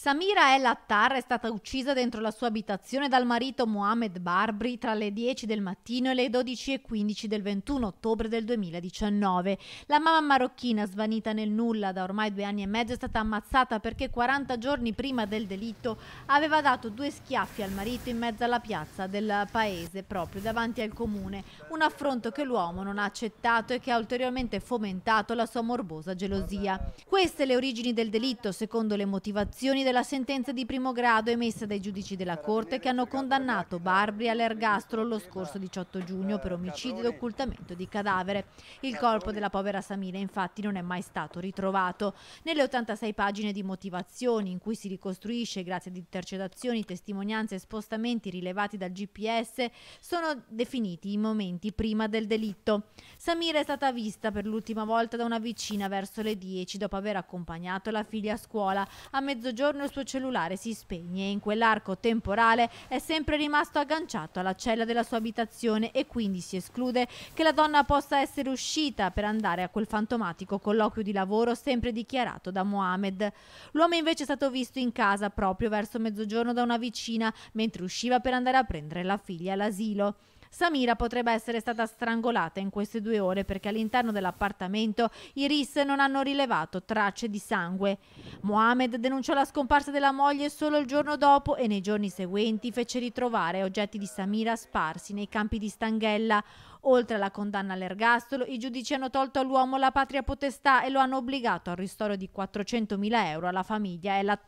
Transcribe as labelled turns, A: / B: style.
A: Samira El Attar è stata uccisa dentro la sua abitazione dal marito Mohamed Barbri tra le 10 del mattino e le 12.15 del 21 ottobre del 2019. La mamma marocchina, svanita nel nulla da ormai due anni e mezzo, è stata ammazzata perché 40 giorni prima del delitto aveva dato due schiaffi al marito in mezzo alla piazza del paese, proprio davanti al comune. Un affronto che l'uomo non ha accettato e che ha ulteriormente fomentato la sua morbosa gelosia. Queste le origini del delitto, secondo le motivazioni della sentenza di primo grado emessa dai giudici della Corte che hanno condannato Barbri all'ergastolo lo scorso 18 giugno per omicidio ed occultamento di cadavere. Il corpo della povera Samira infatti non è mai stato ritrovato. Nelle 86 pagine di motivazioni in cui si ricostruisce grazie ad intercettazioni, testimonianze e spostamenti rilevati dal GPS sono definiti i momenti prima del delitto. Samira è stata vista per l'ultima volta da una vicina verso le 10 dopo aver accompagnato la figlia a scuola. A mezzogiorno giorno il suo cellulare si spegne e in quell'arco temporale è sempre rimasto agganciato alla cella della sua abitazione e quindi si esclude che la donna possa essere uscita per andare a quel fantomatico colloquio di lavoro sempre dichiarato da Mohamed. L'uomo invece è stato visto in casa proprio verso mezzogiorno da una vicina mentre usciva per andare a prendere la figlia all'asilo. Samira potrebbe essere stata strangolata in queste due ore perché all'interno dell'appartamento i RIS non hanno rilevato tracce di sangue. Mohamed denunciò la scomparsa della moglie solo il giorno dopo e nei giorni seguenti fece ritrovare oggetti di Samira sparsi nei campi di Stanghella. Oltre alla condanna all'ergastolo, i giudici hanno tolto all'uomo la patria potestà e lo hanno obbligato al ristoro di 400.000 euro alla famiglia e alla